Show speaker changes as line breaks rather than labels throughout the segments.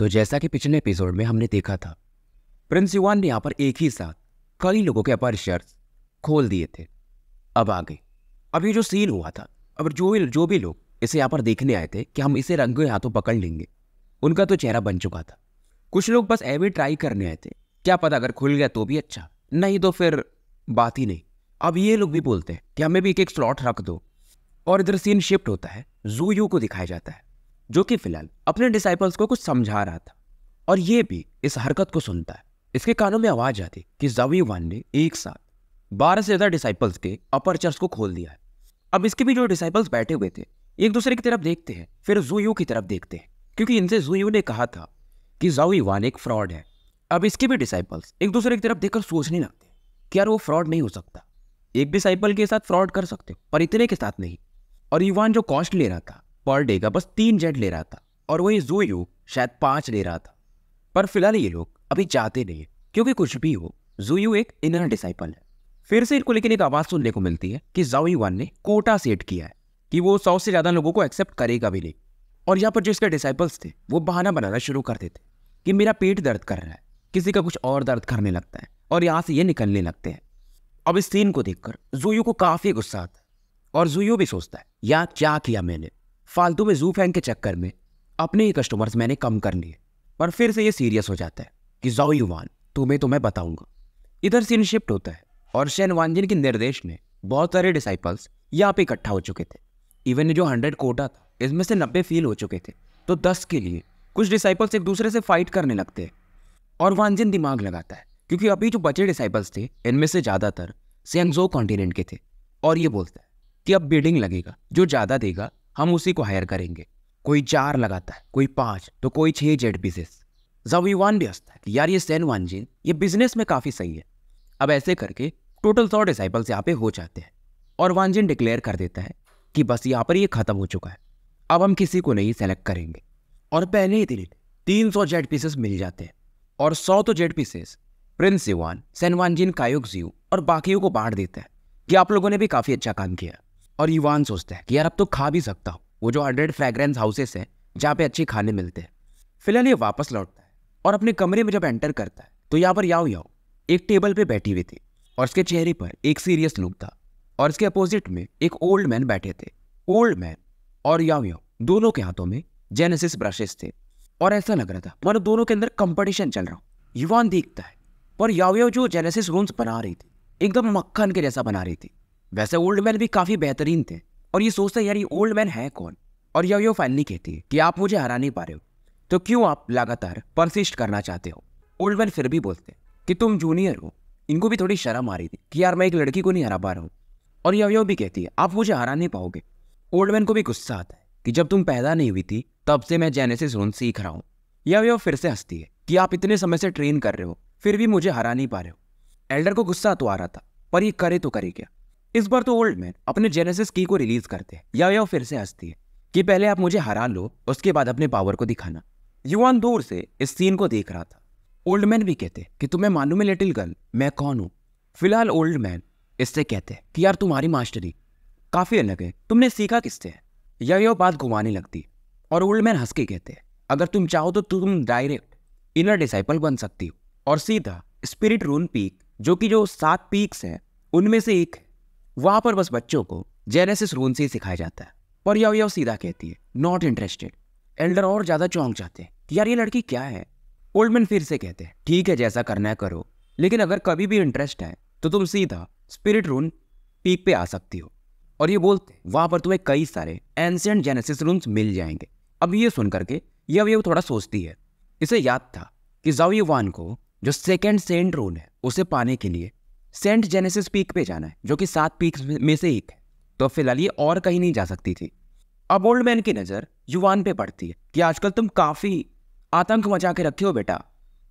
तो जैसा कि पिछले एपिसोड में हमने देखा था प्रिंस युवान ने यहाँ पर एक ही साथ कई लोगों के अपर शर्त खोल दिए थे अब आगे अब ये जो सीन हुआ था अब जो भी जो भी लोग इसे यहाँ पर देखने आए थे कि हम इसे रंगे हाथों पकड़ लेंगे उनका तो चेहरा बन चुका था कुछ लोग बस ऐ भी ट्राई करने आए थे क्या पता अगर खुल गया तो भी अच्छा नहीं तो फिर बात ही नहीं अब ये लोग भी बोलते हैं कि हमें भी एक एक स्लॉट रख दो और इधर सीन शिफ्ट होता है जू यू को दिखाया जाता है जो कि फिलहाल अपने डिसाइपल्स को कुछ समझा रहा था और ये भी इस हरकत को सुनता है इसके कानों में आवाज आती कि जवी वन ने एक साथ बारह से ज्यादा डिसाइपल्स के अपर चर्च को खोल दिया है अब इसके भी जो डिसाइपल्स बैठे हुए थे एक दूसरे की तरफ देखते हैं फिर जूयू की तरफ देखते हैं क्योंकि इनसे जूयू ने कहा था कि जावी वन एक फ्रॉड है अब इसके भी डिसाइपल्स एक दूसरे की तरफ देखकर सोचने लगते हैं कि यार वो फ्रॉड नहीं हो सकता एक डिसाइपल के साथ फ्रॉड कर सकते हो पर इतने के साथ नहीं और युवान जो कॉस्ट ले रहा था पर डे का बस तीन जेट ले रहा था और वही जू यू शायद पांच ले रहा था पर फिलहाल ये लोग अभी जाते नहीं क्योंकि कुछ भी हो यू एक इनर डिसाइपल है फिर से इनको लेकिन एक आवाज़ सुनने को मिलती है कि जाऊ वन ने कोटा सेट किया है कि वो सौ से ज़्यादा लोगों को एक्सेप्ट करेगा भी नहीं और यहाँ पर जो इसके डिसाइपल्स थे वो बहाना बनाना शुरू कर देते कि मेरा पेट दर्द कर रहा है किसी का कुछ और दर्द करने लगता है और यहाँ से ये निकलने लगते हैं अब इस सीन को देखकर जूयू को काफ़ी गुस्सा आता है और जूयू भी सोचता है यहाँ क्या किया मैंने फालतू में जू फैन के चक्कर में अपने ही कस्टमर्स मैंने कम कर लिए पर फिर से ये सीरियस हो जाता है कि जाओ युवान तुम्हें तो मैं बताऊंगा इधर सीन शिफ्ट होता है और शैन वानजिन के निर्देश में बहुत सारे डिसाइपल्स यहाँ पे इकट्ठा हो चुके थे इवन जो हंड्रेड कोटा था इसमें से नब्बे फील हो चुके थे तो दस के लिए कुछ डिसाइपल्स एक दूसरे से फाइट करने लगते हैं और वानजिन दिमाग लगाता है क्योंकि अभी जो बचे डिसाइपल्स थे इनमें से ज़्यादातर सेंगजो कॉन्टिनेंट के थे और ये बोलता है कि अब बिल्डिंग लगेगा जो ज़्यादा देगा हम उसी को हायर करेंगे कोई चार लगाता है कोई पांच तो कोई छह जेड पीसेस जवीवान भी हंसता है कि यार ये वन वानजिन ये बिजनेस में काफ़ी सही है अब ऐसे करके टोटल सौ डिसाइपल्स यहाँ पे हो जाते हैं और वानजिन डिक्लेयर कर देता है कि बस यहाँ पर ये ख़त्म हो चुका है अब हम किसी को नहीं सेलेक्ट करेंगे और पहले ही दिन तीन सौ जेड पीसेस मिल जाते हैं और सौ तो जेड पीसेस प्रिंस सिवान सैनवानजिन कायुक जीव और बाकियों को बांट देता है कि आप लोगों ने भी काफ़ी अच्छा काम किया और युवान सोचता है कि यार अब तो खा भी सकता हूँ वो जो हंड्रेड फ्रेगरेंस हाउसेस हैं जहाँ पे अच्छे खाने मिलते हैं फिलहाल ये वापस लौटता है और अपने कमरे में जब एंटर करता है तो यहाँ पर याओ याओ एक टेबल पर बैठी हुई थी और उसके चेहरे पर एक सीरियस लुक था और इसके अपोजिट में एक ओल्ड मैन बैठे थे ओल्ड मैन और याओ याओ दोनों के हाथों में जेनेसिस ब्रशेस थे और ऐसा लग रहा था मानो दोनों के अंदर कंपटीशन चल रहा हो युवान देखता है और याओ याओ जो जेनेसिस रूम्स बना रही थी एकदम मक्खन के जैसा बना रही थी वैसे ओल्ड मैन भी काफ़ी बेहतरीन थे और ये सोचते यार ये ओल्ड मैन है कौन और यो यो फाइनली कहती है कि आप मुझे हरा नहीं पा रहे हो तो क्यों आप लगातार परसिस्ट करना चाहते हो ओल्ड मैन फिर भी बोलते कि तुम जूनियर हो इनको भी थोड़ी शर्म आ रही थी कि यार मैं एक लड़की को नहीं हरा पा रहा हूँ और यो यो भी कहती है आप मुझे हरा नहीं पाओगे ओल्ड मैन को भी गुस्सा आता है कि जब तुम पैदा नहीं हुई थी तब से मैं जेनेसिस जोन सीख रहा हूँ या यो फिर से हंसती है कि आप इतने समय से ट्रेन कर रहे हो फिर भी मुझे हरा नहीं पा रहे हो एल्डर को गुस्सा तो आ रहा था पर ये करे तो करे क्या इस बार तो ओल्ड मैन अपने जेनेसिस की को रिलीज करते हैं या या फिर से हंसती है कि पहले आप मुझे हरा लो उसके बाद अपने पावर को दिखाना युवान दूर से इस सीन को देख रहा था ओल्ड मैन भी कहते कि तुम्हें मालूम है लिटिल गर्ल मैं कौन हूँ फिलहाल ओल्ड मैन इससे कहते हैं कि यार तुम्हारी मास्टरी काफ़ी अलग है तुमने सीखा किससे है या यह बात घुमाने लगती और ओल्ड मैन हंस के कहते हैं अगर तुम चाहो तो तुम डायरेक्ट इनर डिसाइपल बन सकती हो और सीधा स्पिरिट रून पीक जो कि जो सात पीक्स हैं उनमें से एक है वहां पर बस बच्चों को जेनेसिस रून से ही सिखाया जाता है पर याओ याओ सीधा कहती है नॉट इंटरेस्टेड एल्डर और ज्यादा चौंक जाते हैं यार ये लड़की क्या है ओल्डमैन फिर से कहते हैं ठीक है जैसा करना है करो लेकिन अगर कभी भी इंटरेस्ट है तो तुम सीधा स्पिरिट रून पीक पे आ सकती हो और ये बोलते वहां पर तुम्हें कई सारे एंसेंट जेनेसिस रूम्स मिल जाएंगे अब ये सुन करके यह ये थोड़ा सोचती है इसे याद था कि जावियवान को जो सेकेंड सेंट रून है उसे पाने के लिए सेंट जेनेसिस पीक पे जाना है जो कि सात पीक में से एक है तो फिलहाल ये और कहीं नहीं जा सकती थी अब ओल्ड मैन की नज़र युवान पे पड़ती है कि आजकल तुम काफ़ी आतंक मचा के रखे हो बेटा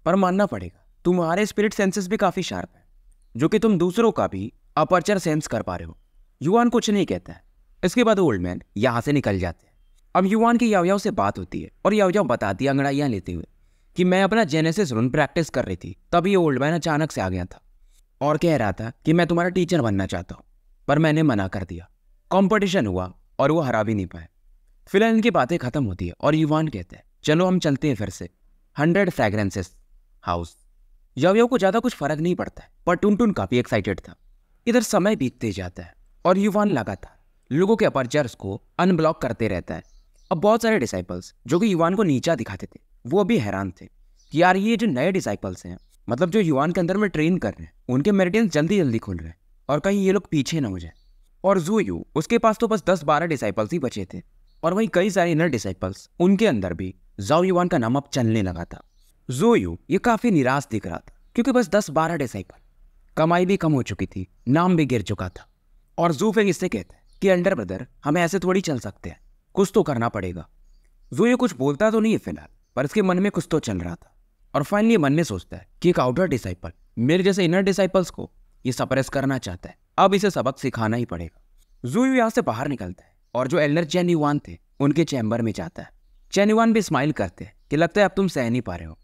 पर मानना पड़ेगा तुम्हारे स्पिरिट सेंसेस भी काफ़ी शार्प है जो कि तुम दूसरों का भी अपर्चर सेंस कर पा रहे हो युवान कुछ नहीं कहता है इसके बाद ओल्ड मैन यहाँ से निकल जाते हैं अब युवान की यावयाव से बात होती है और यावयाव बताती है अंगड़ाइयाँ लेते हुए कि मैं अपना जेनेसिस रून प्रैक्टिस कर रही थी तभी ओल्ड मैन अचानक से आ गया था और कह रहा था कि मैं तुम्हारा टीचर बनना चाहता हूँ पर मैंने मना कर दिया कॉम्पिटिशन हुआ और वो हरा भी नहीं पाए फिलहाल इनकी बातें खत्म होती है और युवान कहते हैं चलो हम चलते हैं फिर से हंड्रेड फ्रेगरेंसेस हाउस यवयव को ज़्यादा कुछ फर्क नहीं पड़ता है पर टुन काफ़ी एक्साइटेड था इधर समय बीतते जाता है और युवान लगातार लोगों के अपर्चर्स को अनब्लॉक करते रहता है अब बहुत सारे डिसाइपल्स जो कि युवान को नीचा दिखाते थे वो अभी हैरान थे कि यार ये जो नए डिसाइपल्स हैं मतलब जो युवान के अंदर में ट्रेन कर रहे हैं उनके मेरिडियंस जल्दी जल्दी खुल रहे हैं और कहीं ये लोग पीछे ना हो जाए और जू यू उसके पास तो बस दस बारह डिसाइपल्स ही बचे थे और वहीं कई सारे इनर डिसाइपल्स उनके अंदर भी जाओ युवान का नाम अब चलने लगा था जो यू ये काफ़ी निराश दिख रहा था क्योंकि बस दस बारह डिसाइपल कमाई भी कम हो चुकी थी नाम भी गिर चुका था और जू फिर इससे कहते हैं कि अंडर ब्रदर हमें ऐसे थोड़ी चल सकते हैं कुछ तो करना पड़ेगा जू ये कुछ बोलता तो नहीं है फिलहाल पर इसके मन में कुछ तो चल रहा था और फाइनली मन में सोचता है कि एक आउटर डिसाइपल मेरे जैसे इनर डिसाइपल्स को ये सप्रेस करना चाहता है अब इसे सबक सिखाना ही पड़ेगा जूयू यहाँ से बाहर निकलता है और जो एल्डर चैनिवान थे उनके चैम्बर में जाता है चैनिवान भी स्माइल करते हैं कि लगता है अब तुम सह नहीं पा रहे हो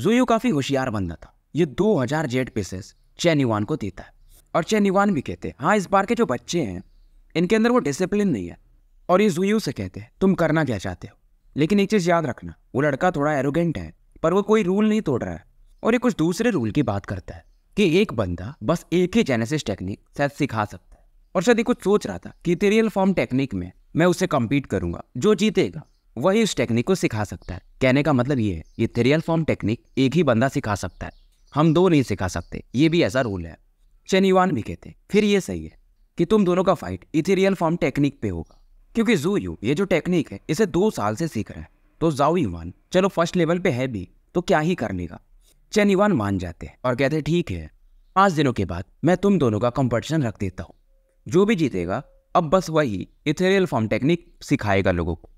जूयू काफ़ी होशियार बंदा था ये दो हजार जेट पीसेस चैनिवान को देता है और चैनिवान भी कहते हैं हाँ इस बार के जो बच्चे हैं इनके अंदर वो डिसिप्लिन नहीं है और ये जूयू से कहते हैं तुम करना क्या चाहते हो लेकिन एक चीज़ याद रखना वो लड़का थोड़ा एरोगेंट है पर वो कोई रूल नहीं तोड़ रहा है और ये कुछ दूसरे रूल की बात करता है कि एक बंदा बस एक ही जेनेसिस टेक्निक शायद सिखा सकता है और शायद ये कुछ सोच रहा था कि इथेरियल फॉर्म टेक्निक में मैं उसे कम्पीट करूंगा जो जीतेगा वही उस टेक्निक को सिखा सकता है कहने का मतलब ये है ये थेरियल फॉर्म टेक्निक एक ही बंदा सिखा सकता है हम दो नहीं सिखा सकते ये भी ऐसा रूल है चनीवान भी कहते फिर ये सही है कि तुम दोनों का फाइट इथेरियल फॉर्म टेक्निक पे होगा क्योंकि जू यू ये जो टेक्निक है इसे दो साल से सीख रहे हैं तो जाओ यूवान चलो फर्स्ट लेवल पे है भी तो क्या ही कर लेगा चैनीवान मान जाते हैं और कहते हैं ठीक है पाँच दिनों के बाद मैं तुम दोनों का कंपटीशन रख देता हूँ जो भी जीतेगा अब बस वही इथेरियल फॉर्म टेक्निक सिखाएगा लोगों को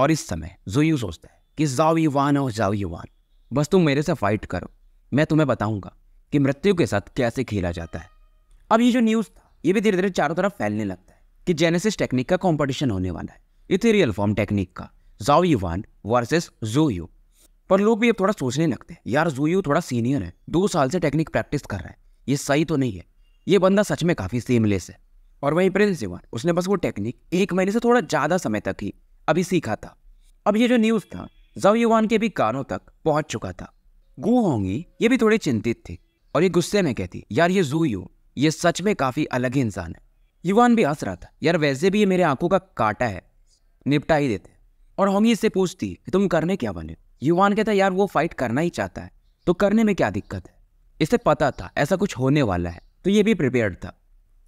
और इस समय जोयू सोचता है कि जाओ युवान और जाओ युवान बस तुम मेरे से फाइट करो मैं तुम्हें बताऊंगा कि मृत्यु के साथ कैसे खेला जाता है अब ये जो न्यूज़ था ये भी धीरे धीरे चारों तरफ फैलने लगता है कि जेनेसिस टेक्निक का कॉम्पिटिशन होने वाला है इथेरियल फॉर्म टेक्निक का जाओ युवान जो जोयू पर लोग भी अब थोड़ा सोचने लगते हैं यार जूयू थोड़ा सीनियर है दो साल से टेक्निक प्रैक्टिस कर रहा है ये सही तो नहीं है ये बंदा सच में काफ़ी सेमलेस है और वहीं प्रिंस जीवन उसने बस वो टेक्निक एक महीने से थोड़ा ज़्यादा समय तक ही अभी सीखा था अब ये जो न्यूज़ था जव युवान के भी कानों तक पहुंच चुका था गु होंगी ये भी थोड़ी चिंतित थी और ये गुस्से में कहती यार ये जूयू ये सच में काफ़ी अलग ही इंसान है युवान भी हंस रहा था यार वैसे भी ये मेरे आंखों का कांटा है निपटा ही देते और होंगी इससे पूछती तुम करने क्या बने युवान कहता है यार वो फाइट करना ही चाहता है तो करने में क्या दिक्कत है इसे पता था ऐसा कुछ होने वाला है तो ये भी प्रिपेयर था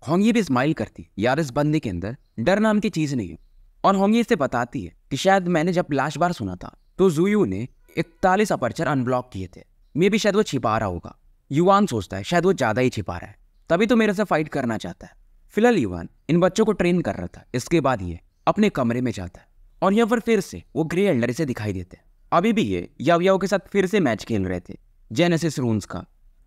होंगी भी स्माइल करती यार इस बंदी के अंदर डर नाम की चीज़ नहीं है और होंगी इसे बताती है कि शायद मैंने जब लास्ट बार सुना था तो जूयू ने इकतालीस अपर्चर अनब्लॉक किए थे मे भी शायद वो छिपा रहा होगा युवान सोचता है शायद वो ज़्यादा ही छिपा रहा है तभी तो मेरे से फाइट करना चाहता है फिलहाल युवान इन बच्चों को ट्रेन कर रहा था इसके बाद ये अपने कमरे में जाता है और यहाँ पर फिर से वो ग्रे एल्डर से दिखाई देते हैं अभी भी ये यावयाओ के साथ फिर से मैच खेल रहे थे जेनेसिस रून्स का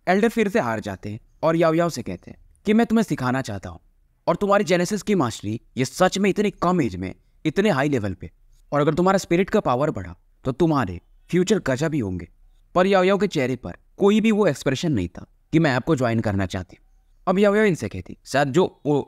एल्डर फिर से हार जाते हैं और यावयाओ से कहते हैं कि मैं तुम्हें सिखाना चाहता हूँ और तुम्हारी जेनेसिस की मास्टरी ये सच में इतनी कम एज में इतने हाई लेवल पे और अगर तुम्हारा स्पिरिट का पावर बढ़ा तो तुम्हारे फ्यूचर गजा भी होंगे पर यावयाओ के चेहरे पर कोई भी वो एक्सप्रेशन नहीं था कि मैं आपको ज्वाइन करना चाहती हूँ अब यावयाओ इनसे कहती सर जो वो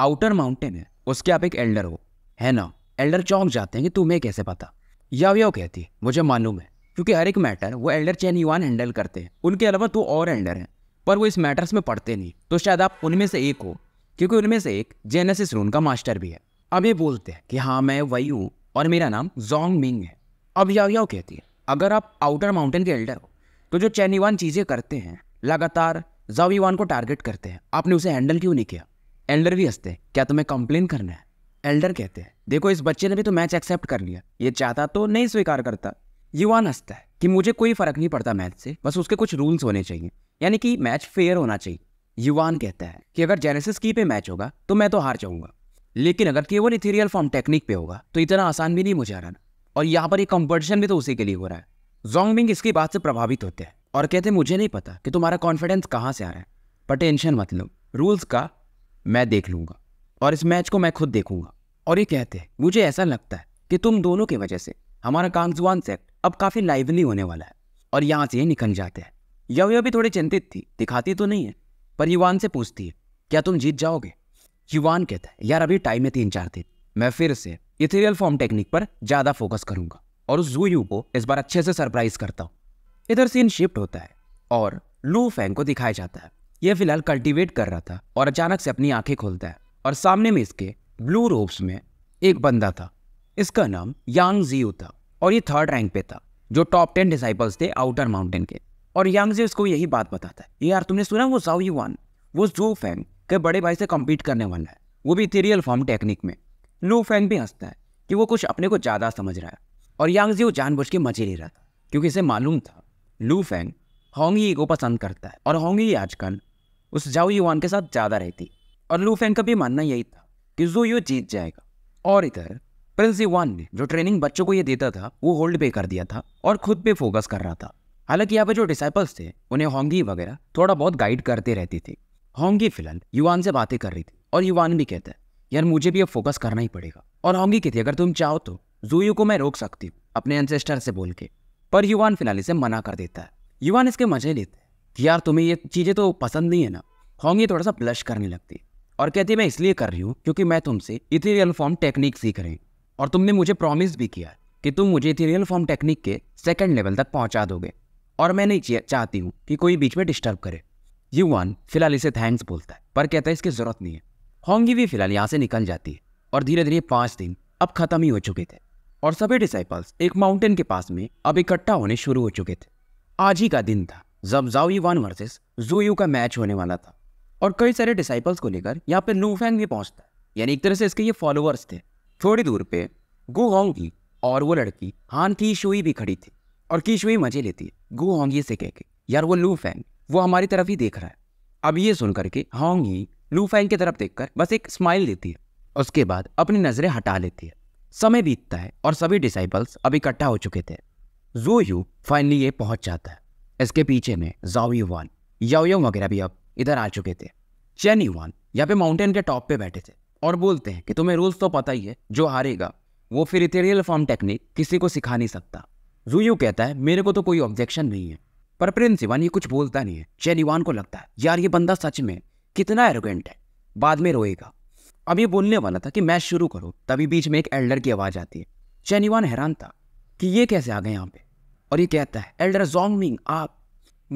आउटर माउंटेन है उसके आप एक एल्डर हो है ना एल्डर चौंक जाते हैं कि तुम्हें कैसे पता याव कहती है मुझे मालूम है क्योंकि हर एक मैटर वो एल्डर चैन युवान हैंडल करते हैं उनके अलावा दो और एल्डर हैं पर वो इस मैटर्स में पढ़ते नहीं तो शायद आप उनमें से एक हो क्योंकि उनमें से एक जेनेसिस रून का मास्टर भी है अब ये बोलते हैं कि हाँ मैं वही हूँ और मेरा नाम जोंग मिंग है अब याव कहती है अगर आप आउटर माउंटेन के एल्डर हो तो जो चैन चैनीवान चीज़ें करते हैं लगातार जावीवान को टारगेट करते हैं आपने उसे हैंडल क्यों नहीं किया एल्डर भी हंसते हैं क्या तुम्हें कंप्लेन करना है एल्डर कहते हैं देखो इस बच्चे ने भी तो मैच एक्सेप्ट कर लिया ये चाहता तो नहीं स्वीकार करता युवान हंसता है कि मुझे कोई फर्क नहीं पड़ता मैच से बस उसके कुछ रूल्स होने चाहिए यानी कि मैच फेयर होना चाहिए युवान कहता है कि अगर जेनेसिस की पे मैच होगा तो मैं तो हार जाऊंगा लेकिन अगर केवल इथेरियल फॉर्म टेक्निक पे होगा तो इतना आसान भी नहीं मुझे आ रहा और यहाँ पर एक कंपटीशन भी तो उसी के लिए हो रहा है जोंगबिंग इसकी बात से प्रभावित होते हैं और कहते मुझे नहीं पता कि तुम्हारा कॉन्फिडेंस कहाँ से आ रहा है पर टेंशन मतलब रूल्स का मैं देख लूँगा और इस मैच को मैं खुद देखूंगा और ये कहते हैं मुझे ऐसा लगता है कि तुम दोनों की वजह से हमारा कांगजुआन सेक्ट अब काफ़ी लाइवली होने वाला है और यहाँ से ये निकल जाते हैं यव भी थोड़ी चिंतित थी दिखाती तो नहीं है पर युवान से पूछती है क्या तुम जीत जाओगे युवान कहता है यार अभी टाइम है तीन चार दिन मैं फिर से इथेरियल फॉर्म टेक्निक पर ज़्यादा फोकस करूंगा और उस जू को इस बार अच्छे से सरप्राइज करता हूँ इधर सीन शिफ्ट होता है और लू फैंग को दिखाया जाता है यह फिलहाल कल्टीवेट कर रहा था और अचानक से अपनी आंखें खोलता है और सामने में इसके ब्लू रोब्स में एक बंदा था इसका नाम यांग जियो था और ये थर्ड रैंक पे था जो टॉप टेन डिसाइपल्स थे आउटर माउंटेन के और यांग जीव इसको यही बात बताता है यार तुमने सुना वो जाओ वन वो जू फैंग के बड़े भाई से कम्पीट करने वाला है वो भी थीरियल फॉर्म टेक्निक में लू फैंग भी हंसता है कि वो कुछ अपने को ज़्यादा समझ रहा है और यांग जान जानबूझ के मजे ले रहा था क्योंकि इसे मालूम था लू फैंग होंगी को पसंद करता है और होंगी आजकल उस जाओ युवान के साथ ज़्यादा रहती और लूफेन का भी मानना यही था कि यू जीत जाएगा और इधर प्रिंस वन ने जो ट्रेनिंग बच्चों को ये देता था वो होल्ड पे कर दिया था और खुद पे फोकस कर रहा था हालांकि यहाँ पे जो डिसाइपल्स थे उन्हें होंगी वगैरह थोड़ा बहुत गाइड करते रहती थी होंगी फिलहाल युवान से बातें कर रही थी और युवान भी कहता है यार मुझे भी अब फोकस करना ही पड़ेगा और होंगी कहती अगर तुम चाहो तो जूयू को मैं रोक सकती हूँ अपने एंसेस्टर से बोल के पर युवान फिलहाल इसे मना कर देता है युवान इसके मजे लेते हैं कि यार तुम्हें ये चीज़ें तो पसंद नहीं है ना होंगी थोड़ा सा ब्लश करने लगती और कहती मैं इसलिए कर रही हूँ क्योंकि मैं तुमसे इथेरियल फॉर्म टेक्निक सीख रही हूँ और तुमने मुझे प्रॉमिस भी किया कि तुम मुझे इथेरियल फॉर्म टेक्निक के सेकेंड लेवल तक पहुँचा दोगे और मैं नहीं चाहती हूँ कि कोई बीच में डिस्टर्ब करे युवान फिलहाल इसे थैंक्स बोलता है पर कहता है इसकी जरूरत नहीं है होंगी भी फिलहाल यहाँ से निकल जाती है और धीरे धीरे पाँच दिन अब खत्म ही हो चुके थे और सभी डिसाइपल्स एक माउंटेन के पास में अब इकट्ठा होने शुरू हो चुके थे आज ही का दिन था जब जाओ युवान वर्सेस जूयू का मैच होने वाला था और कई सारे डिसाइपल्स को लेकर यहाँ पे लूफेंग भी पहुँचता है यानी एक तरह से इसके ये फॉलोअर्स थे थोड़ी दूर पे गु होंगी और वो लड़की हान की शुई भी खड़ी थी और की शुई मजे लेती है गु होंगी से कह के यार वो लू फैंग वो हमारी तरफ ही देख रहा है अब ये सुन करके होंगी लू फैंग की तरफ देखकर बस एक स्माइल देती है उसके बाद अपनी नज़रें हटा लेती है समय बीतता है और सभी डिसाइपल्स अब इकट्ठा हो चुके थे जो यू फाइनली ये पहुंच जाता है इसके पीछे में जाओ वन याओ वगैरह भी अब इधर आ चुके थे चैन यूआन यहाँ पे माउंटेन के टॉप पे बैठे थे और बोलते हैं कि तुम्हें रूल्स तो पता ही है जो हारेगा वो फिर इथेरियल फॉर्म टेक्निक किसी को सिखा नहीं सकता जूयू कहता है मेरे को तो कोई ऑब्जेक्शन नहीं है पर प्रिंस इवान ये कुछ बोलता नहीं है चैन इवान को लगता है यार ये बंदा सच में कितना एरोगेंट है बाद में रोएगा अब ये बोलने वाला था कि मैच शुरू करो तभी बीच में एक एल्डर की आवाज़ आती है चैन इवान हैरान था कि ये कैसे आ गए यहाँ पे और ये कहता है एल्डर जोंगमिंग आप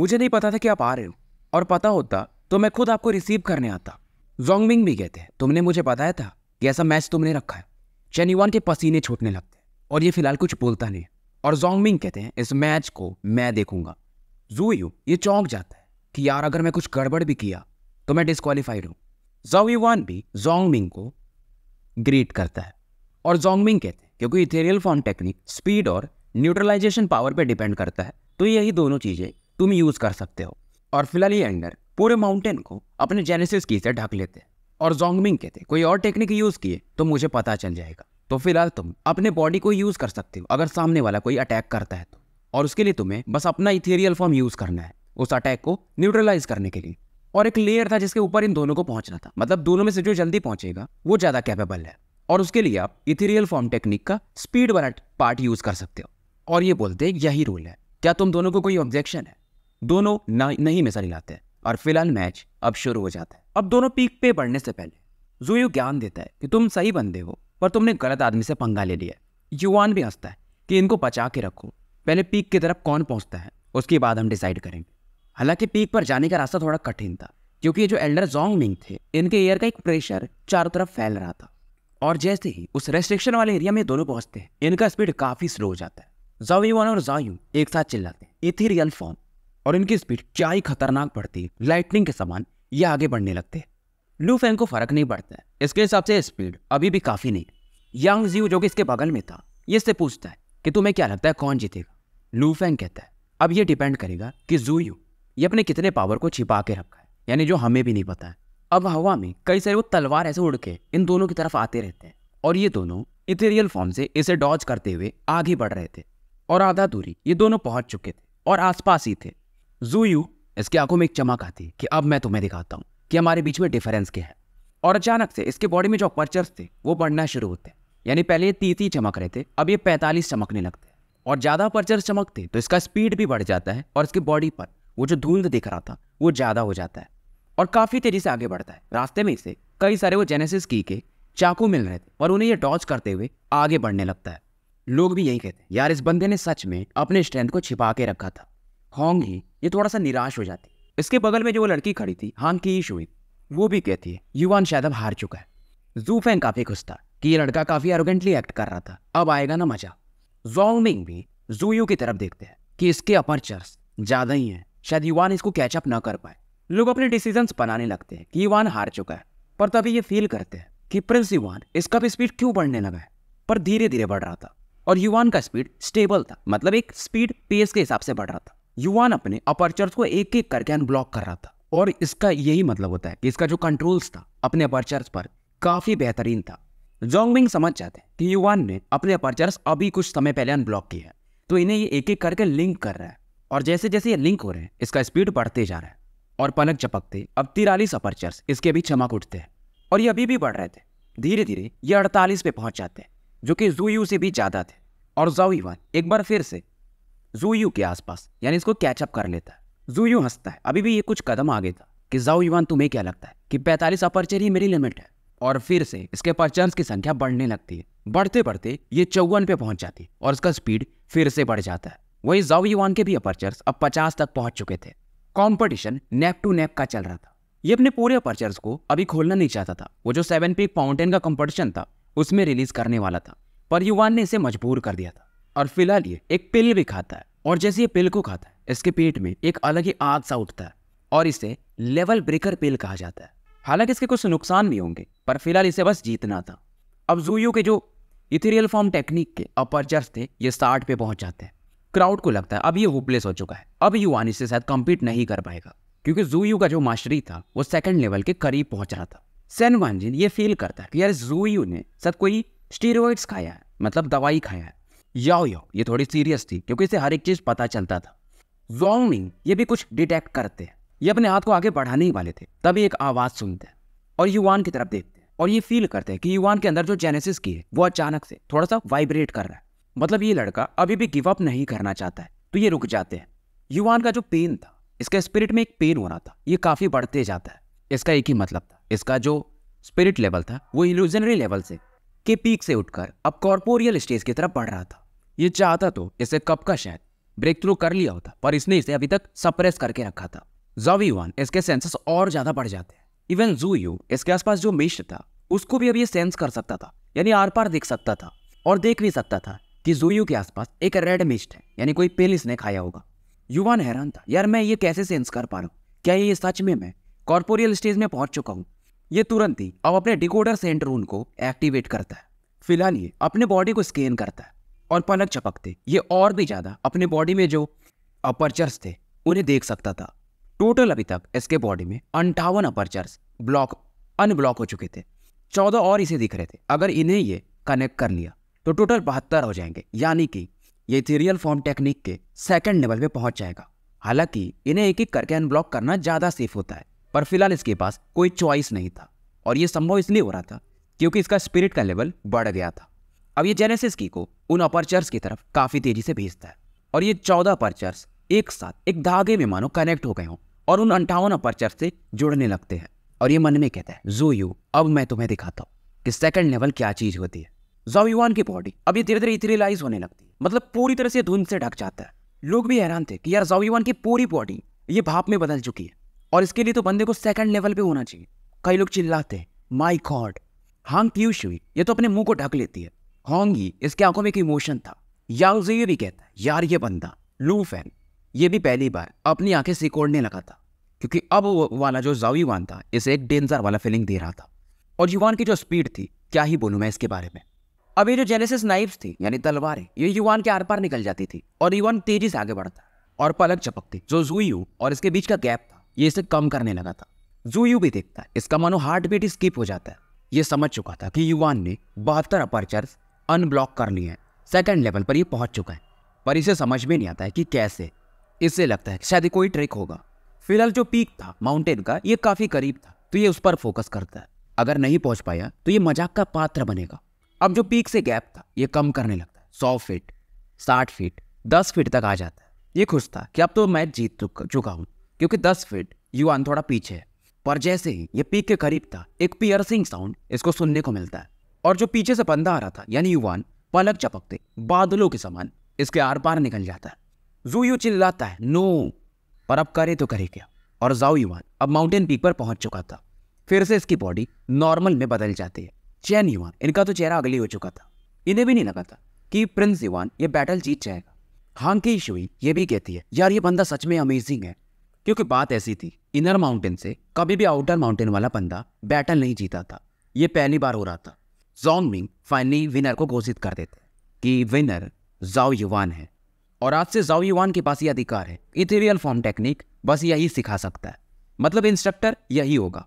मुझे नहीं पता था कि आप आ रहे हो और पता होता तो मैं खुद आपको रिसीव करने आता जोंगमिंग भी कहते हैं तुमने मुझे बताया था कि ऐसा मैच तुमने रखा है चेनिवान के पसीने छूटने लगते हैं और ये फिलहाल कुछ बोलता नहीं और जोंगमिंग कहते हैं इस मैच को मैं देखूंगा जूयू ये चौंक जाता है कि यार अगर मैं कुछ गड़बड़ भी किया तो मैं डिस्कालीफाइड हूँ युवान भी जोंगमिंग को ग्रीट करता है और जोंगमिंग कहते हैं क्योंकि इथेरियल फॉर्म टेक्निक स्पीड और न्यूट्रलाइजेशन पावर पर डिपेंड करता है तो यही दोनों चीज़ें तुम यूज़ कर सकते हो और फिलहाल ये एंडर पूरे माउंटेन को अपने जेनेसिस की से ढक लेते हैं और जोंगमिंग कहते हैं कोई और टेक्निक यूज़ किए तो मुझे पता चल जाएगा तो फिलहाल तुम अपने बॉडी को यूज़ कर सकते हो अगर सामने वाला कोई अटैक करता है तो और उसके लिए तुम्हें बस अपना इथेरियल फॉर्म यूज़ करना है उस अटैक को न्यूट्रलाइज करने के लिए और एक लेयर था जिसके ऊपर इन दोनों को पहुंचना था मतलब दोनों में से जो जल्दी पहुंचेगा वो ज़्यादा कैपेबल है और उसके लिए आप इथेरियल फॉर्म टेक्निक का स्पीड वाला पार्ट यूज़ कर सकते हो और ये बोलते यही रूल है क्या तुम दोनों को कोई ऑब्जेक्शन है दोनों नहीं मिसाइल लाते हैं और फिलहाल मैच अब शुरू हो जाता है अब दोनों पीक पे बढ़ने से पहले जुयू ज्ञान देता है कि तुम सही बंदे हो पर तुमने गलत आदमी से पंगा ले लिया युवान भी हंसता है कि इनको बचा के रखो पहले पीक की तरफ कौन पहुंचता है उसके बाद हम डिसाइड करेंगे हालांकि पीक पर जाने का रास्ता थोड़ा कठिन था क्योंकि ये जो एल्डर जोंग मिंग थे इनके एयर का एक प्रेशर चारों तरफ फैल रहा था और जैसे ही उस रेस्ट्रिक्शन वाले एरिया में दोनों पहुंचते हैं इनका स्पीड काफी स्लो हो जाता है जाओ और जायू एक साथ चिल्लाते हैं रियल फॉर्म और इनकी स्पीड क्या ही खतरनाक बढ़ती है लाइटनिंग के समान ये आगे बढ़ने लगते हैं लू फैंग को फर्क नहीं पड़ता है इसके हिसाब से स्पीड अभी भी काफ़ी नहीं यांग जीव जो कि इसके बगल में था ये इससे पूछता है कि तुम्हें क्या लगता है कौन जीतेगा लू फैंग कहता है अब ये डिपेंड करेगा कि जू यू ये अपने कितने पावर को छिपा के रखा है यानी जो हमें भी नहीं पता है अब हवा में कई सारे वो तलवार ऐसे उड़ के इन दोनों की तरफ आते रहते हैं और ये दोनों इथेरियल फॉर्म से इसे डॉज करते हुए आगे बढ़ रहे थे और आधा दूरी ये दोनों पहुंच चुके थे और आसपास ही थे जूयू इसकी आंखों में एक चमक आती कि अब मैं तुम्हें दिखाता हूँ कि हमारे बीच में डिफरेंस क्या है और अचानक से इसके बॉडी में जो अपर्चर्स थे वो बढ़ना शुरू होते यानी पहले ये तीस ही चमक रहे थे अब ये पैंतालीस चमकने लगते और ज़्यादा अपर्चर्स चमकते तो इसका स्पीड भी बढ़ जाता है और इसके बॉडी पर वो जो धुंध दिख रहा था वो ज़्यादा हो जाता है और काफ़ी तेज़ी से आगे बढ़ता है रास्ते में इसे कई सारे वो जेनेसिस की के चाकू मिल रहे थे और उन्हें ये डॉच करते हुए आगे बढ़ने लगता है लोग भी यही कहते हैं यार इस बंदे ने सच में अपने स्ट्रेंथ को छिपा के रखा था हॉन्ग ही ये थोड़ा सा निराश हो जाती इसके बगल में जो वो लड़की खड़ी थी हांग की ही वो भी कहती है युवान शायद अब हार चुका है जू फैंग काफ़ी खुश था कि ये लड़का काफ़ी एरोगेंटली एक्ट कर रहा था अब आएगा ना मजा जोंगमिंग भी जू यू की तरफ देखते हैं कि इसके अपर्चर्स ज़्यादा ही हैं शायद युवान इसको कैचअप ना कर पाए लोग अपने डिसीजन बनाने लगते हैं कि युवान हार चुका है पर तभी ये फील करते हैं कि प्रिंस युवान इसका भी स्पीड क्यों बढ़ने लगा है पर धीरे धीरे बढ़ रहा था और युवान का स्पीड स्टेबल था मतलब एक स्पीड पेस के हिसाब से बढ़ रहा था युवान अपने अपर्चर्स को एक एक करके अनब्लॉक कर रहा था और इसका यही मतलब होता है कि इसका जो कंट्रोल्स था अपने अपर्चर्स पर काफ़ी बेहतरीन था जोंगबिंग समझ जाते हैं कि युवान ने अपने अपर्चर्स अभी कुछ समय पहले अनब्लॉक किए हैं तो इन्हें ये एक एक करके लिंक कर रहा है और जैसे जैसे ये लिंक हो रहे हैं इसका स्पीड बढ़ते जा रहा है और पलक चपकते अब तिरालीस अपर्चर्स इसके भी चमक उठते हैं और ये अभी भी बढ़ रहे थे धीरे धीरे ये अड़तालीस पे पहुंच जाते हैं जो कि जू से भी ज़्यादा थे और जाओ एक बार फिर से जूयू के आसपास यानी इसको कैचअप कर लेता है जूयू हंसता है अभी भी ये कुछ कदम आगे था कि जाओ युवान तुम्हें क्या लगता है कि पैंतालीस अपर्चर ही मेरी लिमिट है और फिर से इसके पर्चर्स की संख्या बढ़ने लगती है बढ़ते बढ़ते ये चौवन पे पहुंच जाती है और इसका स्पीड फिर से बढ़ जाता है वही जाओ युवान के भी अपर्चर्स अब पचास तक पहुंच चुके थे कॉम्पिटिशन नेप टू नेप का चल रहा था ये अपने पूरे अपर्चर्स को अभी खोलना नहीं चाहता था वो जो सेवन पीक फाउंटेन का कॉम्पिटिशन था उसमें रिलीज करने वाला था पर युवान ने इसे मजबूर कर दिया था और फिलहाल ये एक पिल भी खाता है और जैसे ये पिल को खाता है इसके पेट में एक अलग ही आग सा उठता है और इसे लेवल ब्रेकर पिल कहा जाता है हालांकि इसके कुछ नुकसान भी होंगे पर फिलहाल इसे बस जीतना था अब जूयो के जो इथेरियल फॉर्म टेक्निक के अपर्चर्स थे ये स्टार्ट पे पहुंच जाते हैं क्राउड को लगता है अब ये होपलेस हो चुका है अब युवान इसके शायद कम्पीट नहीं कर पाएगा क्योंकि जूयू का जो मास्टरी था वो सेकंड लेवल के करीब पहुंच रहा था सेन वन ये फील करता है कि यार जूयू ने साथ कोई स्टीरोइड्स खाया है मतलब दवाई खाया है याओ याओ ये थोड़ी सीरियस थी क्योंकि इसे हर एक चीज़ पता चलता था जोंगमिंग ये भी कुछ डिटेक्ट करते हैं ये अपने हाथ को आगे बढ़ाने ही वाले थे तभी एक आवाज़ सुनते हैं और युवान की तरफ देखते हैं और ये फील करते हैं कि युवान के अंदर जो जेनेसिस की है वो अचानक से थोड़ा सा वाइब्रेट कर रहा है मतलब ये लड़का अभी भी गिव अप नहीं करना चाहता है तो ये रुक जाते हैं युवान का जो पेन था इसका स्पिरिट में एक पेन होना था ये काफ़ी बढ़ते जाता है इसका एक ही मतलब था इसका जो स्पिरिट लेवल था वो इल्यूजनरी लेवल से के पीक से उठकर अब कॉर्पोरियल स्टेज की तरफ बढ़ रहा था ये चाहता तो इसे कब का शायद ब्रेक थ्रू कर लिया होता पर इसने इसे अभी तक सप्रेस करके रखा था जोवी वन इसके सेंसेस और ज्यादा बढ़ जाते हैं इवन जू यू इसके आसपास जो मिश्र था उसको भी अब ये सेंस कर सकता था यानी आर पार देख सकता था और देख भी सकता था कि जूयू के आसपास एक रेड मिस्ट है यानी कोई पेल इसने खाया होगा युवान हैरान था यार मैं ये कैसे सेंस कर पा रहा हूँ क्या ये सच में मैं कॉर्पोरियल स्टेज में पहुंच चुका हूँ ये तुरंत ही अब अपने डिकोडर सेंटर उनको एक्टिवेट करता है फिलहाल ये अपने बॉडी को स्कैन करता है और पलक चपकते ये और भी ज़्यादा अपने बॉडी में जो अपर्चर्स थे उन्हें देख सकता था टोटल अभी तक इसके बॉडी में अंठावन अपर्चर्स ब्लॉक अनब्लॉक हो चुके थे चौदह और इसे दिख रहे थे अगर इन्हें ये कनेक्ट कर लिया तो टोटल बहत्तर हो जाएंगे यानी कि ये थीरियल फॉर्म टेक्निक के सेकेंड लेवल पे पहुंच जाएगा हालांकि इन्हें एक एक करके अनब्लॉक करना ज़्यादा सेफ होता है पर फिलहाल इसके पास कोई चॉइस नहीं था और यह संभव इसलिए हो रहा था क्योंकि इसका स्पिरिट का लेवल बढ़ गया था अब ये जेनेसिस की को उन अपर्चर्स की तरफ काफ़ी तेजी से भेजता है और ये चौदह अपर्चर्स एक साथ एक धागे में मानो कनेक्ट हो गए हों और उन अंठावन अपर्चर्स से जुड़ने लगते हैं और ये मन में कहता है जो यू अब मैं तुम्हें दिखाता हूँ कि सेकंड लेवल क्या चीज़ होती है जोयुआन की बॉडी अब ये धीरे धीरे इथरीलाइज होने लगती है मतलब पूरी तरह से धुंध से ढक जाता है लोग भी हैरान थे कि यार जोयुआन की पूरी बॉडी ये भाप में बदल चुकी है और इसके लिए तो बंदे को सेकंड लेवल पे होना चाहिए कई लोग चिल्लाते हैं माई गॉड हांग क्यू शुई ये तो अपने मुंह को ढक लेती है होंगी इसके आंखों में एक इमोशन था याउजे ये भी कहता है यार ये बंदा लू फैन ये भी पहली बार अपनी आंखें सिकोड़ने लगा था क्योंकि अब वो वाला जो जावीवान था इसे एक डेंजर वाला फीलिंग दे रहा था और युवान की जो स्पीड थी क्या ही बोलूँ मैं इसके बारे में अब ये जो जेनेसिस नाइफ्स थी यानी तलवारें ये युवान के आर पार निकल जाती थी और युवान तेजी से आगे बढ़ता और पलक चपकती जो जूयू और इसके बीच का गैप था ये इसे कम करने लगा था जूयू भी देखता है इसका मानो हार्ट बीट स्किप हो जाता है ये समझ चुका था कि युवान ने बहत्तर अपर्चर्स अनब्लॉक कर लिए हैं सेकेंड लेवल पर ये पहुंच चुका है पर इसे समझ में नहीं आता है कि कैसे इससे लगता है शायद कोई ट्रिक होगा फिलहाल जो पीक था माउंटेन का ये काफ़ी करीब था तो ये उस पर फोकस करता है अगर नहीं पहुंच पाया तो ये मजाक का पात्र बनेगा अब जो पीक से गैप था ये कम करने लगता है सौ फीट साठ फीट दस फीट तक आ जाता है ये खुश था कि अब तो मैच जीत चुका हूँ क्योंकि दस फीट युवान थोड़ा पीछे है पर जैसे ही ये पीक के करीब था एक पियरसिंग साउंड इसको सुनने को मिलता है और जो पीछे से बंदा आ रहा था यानी युवान पलक चपकते बादलों के समान इसके आर पार निकल जाता है जूयू चिल्लाता है नो पर अब करे तो करे क्या और जाओ युवान अब माउंटेन पीक पर पहुंच चुका था फिर से इसकी बॉडी नॉर्मल में बदल जाती है चैन युवान इनका तो चेहरा अगली हो चुका था इन्हें भी नहीं लगा था कि प्रिंस युवान ये बैटल जीत जाएगा हांकी शुई ये भी कहती है यार ये बंदा सच में अमेजिंग है क्योंकि बात ऐसी थी इनर माउंटेन से कभी भी आउटर माउंटेन वाला बंदा बैटल नहीं जीता था ये पहली बार हो रहा था जोंगमिंग फाइनली विनर को घोषित कर देते हैं कि विनर जाओ युवान है और आज से जाओ युवान के पास ये अधिकार है इथेरियल फॉर्म टेक्निक बस यही सिखा सकता है मतलब इंस्ट्रक्टर यही होगा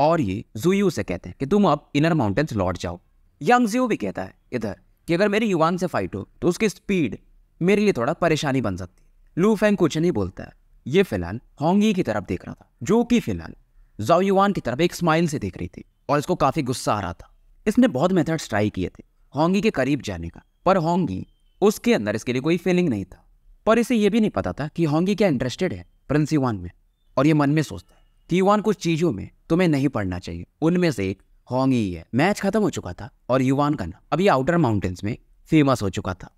और ये जूयू से कहते हैं कि तुम अब इनर माउंटेन्स लौट जाओ यंग जियो भी कहता है इधर कि अगर मेरी युवान से फाइट हो तो उसकी स्पीड मेरे लिए थोड़ा परेशानी बन सकती है लू फैंग कुछ नहीं बोलता है ये फिलहाल होंगी की तरफ देख रहा था जो कि फिलहाल जाओ युवान की तरफ एक स्माइल से देख रही थी और इसको काफ़ी गुस्सा आ रहा था इसने बहुत मेथड्स ट्राई किए थे होंगी के करीब जाने का पर होंगी उसके अंदर इसके लिए कोई फीलिंग नहीं था पर इसे यह भी नहीं पता था कि होंगी क्या इंटरेस्टेड है प्रिंस युवान में और ये मन में सोचता है कि युवान कुछ चीज़ों में तुम्हें नहीं पढ़ना चाहिए उनमें से एक होंगी ही है मैच खत्म हो चुका था और युवान का नाम अभी आउटर माउंटेन्स में फेमस हो चुका था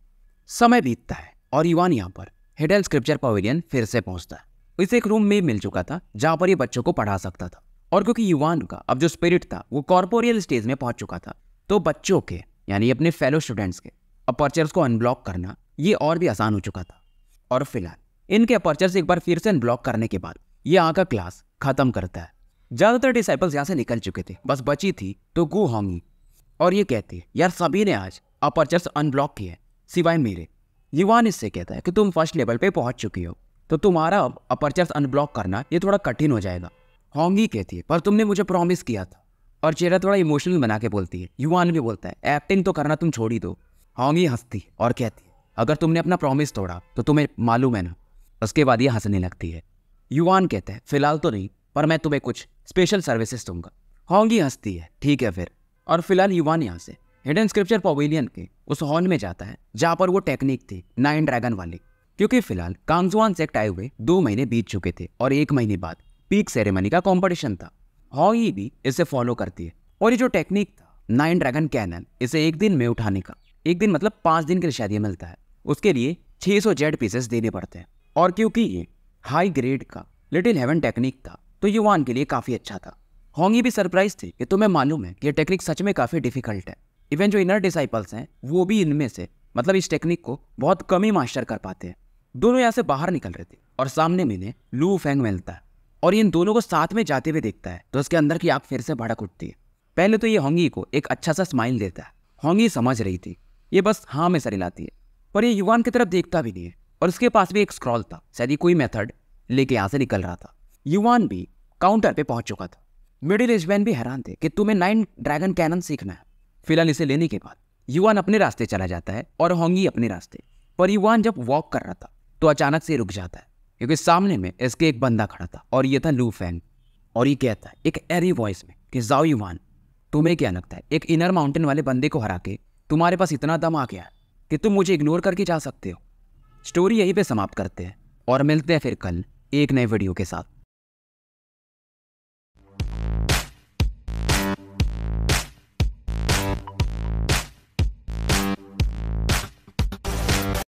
समय बीतता है और युवान यहाँ पर हिडल स्क्रिप्चर पवेलियन फिर से पहुंचता है इसे एक रूम में मिल चुका था जहाँ पर ये बच्चों को पढ़ा सकता था और क्योंकि युवान का अब जो स्पिरिट था वो कॉर्पोरियल स्टेज में पहुंच चुका था तो बच्चों के यानी अपने फेलो स्टूडेंट्स के अपर्चर्स को अनब्लॉक करना ये और भी आसान हो चुका था और फिलहाल इनके अपर्चर्स एक बार फिर से अनब्लॉक करने के बाद ये आकर क्लास खत्म करता है ज़्यादातर डिसाइपल्स यहाँ से निकल चुके थे बस बची थी तो गु होंगी और ये कहती है यार सभी ने आज अपर्चर्स अनब्लॉक किए सिवाय मेरे युवान इससे कहता है कि तुम फर्स्ट लेवल पे पहुंच चुकी हो तो तुम्हारा अब अपर्चर्स अनब्लॉक करना ये थोड़ा कठिन हो जाएगा होंगी कहती है पर तुमने मुझे प्रॉमिस किया था और चेहरा थोड़ा इमोशनल बना के बोलती है युवान भी बोलता है एक्टिंग तो करना तुम छोड़ ही दो होंगी हंसती और कहती है अगर तुमने अपना प्रॉमिस तोड़ा तो तुम्हें मालूम है ना उसके बाद ये हंसने लगती है युवान कहते हैं फिलहाल तो नहीं पर मैं तुम्हें कुछ स्पेशल सर्विसेज दूंगा होंगी हंसती है ठीक है फिर और फिलहाल युवान यहाँ से हिडन स्क्रिप्चर पवेलियन के उस हॉल में जाता है जहाँ पर वो टेक्निक थी नाइन ड्रैगन वाली क्योंकि फिलहाल कांगजुआन सेक्ट आए हुए दो महीने बीत चुके थे और एक महीने बाद पीक सेरेमनी का कॉम्पिटिशन था हॉई भी इसे फॉलो करती है और ये जो टेक्निक था नाइन ड्रैगन कैनन इसे एक दिन में उठाने का एक दिन मतलब पाँच दिन के लिए शायद ये मिलता है उसके लिए सौ जेड पीसेस देने पड़ते हैं और क्योंकि ये हाई ग्रेड का लिटिल हेवन टेक्निक था तो ये वन के लिए काफ़ी अच्छा था होंगी भी सरप्राइज थे कि तुम्हें मालूम है कि ये टेक्निक सच में काफ़ी डिफिकल्ट है इवन जो इनर डिसाइपल्स हैं वो भी इनमें से मतलब इस टेक्निक को बहुत कम ही मास्टर कर पाते हैं दोनों यहाँ से बाहर निकल रहे थे और सामने मिले लू फेंग मिलता है और इन दोनों को साथ में जाते हुए देखता है तो उसके अंदर की आग फिर से भड़क उठती है पहले तो ये होंगी को एक अच्छा सा स्माइल देता है होंगी समझ रही थी ये बस हाँ में सर हिलाती है पर ये युवान की तरफ देखता भी नहीं है और उसके पास भी एक स्क्रॉल था शायद ही कोई मेथड लेके यहाँ से निकल रहा था युवान भी काउंटर पे पहुंच चुका था मिडिल एजमैन भी हैरान थे कि तुम्हें नाइन ड्रैगन कैनन सीखना है फिलहाल इसे लेने के बाद युवान अपने रास्ते चला जाता है और होंगी अपने रास्ते पर युवान जब वॉक कर रहा था तो अचानक से रुक जाता है क्योंकि सामने में इसके एक बंदा खड़ा था और ये था लू फैन और ये कहता है एक एरी वॉइस में कि जाओ युवान तुम्हें क्या लगता है एक इनर माउंटेन वाले बंदे को हरा के तुम्हारे पास इतना दम आ गया है कि तुम मुझे इग्नोर करके जा सकते हो स्टोरी यहीं पे समाप्त करते हैं और मिलते हैं फिर कल एक नए वीडियो के साथ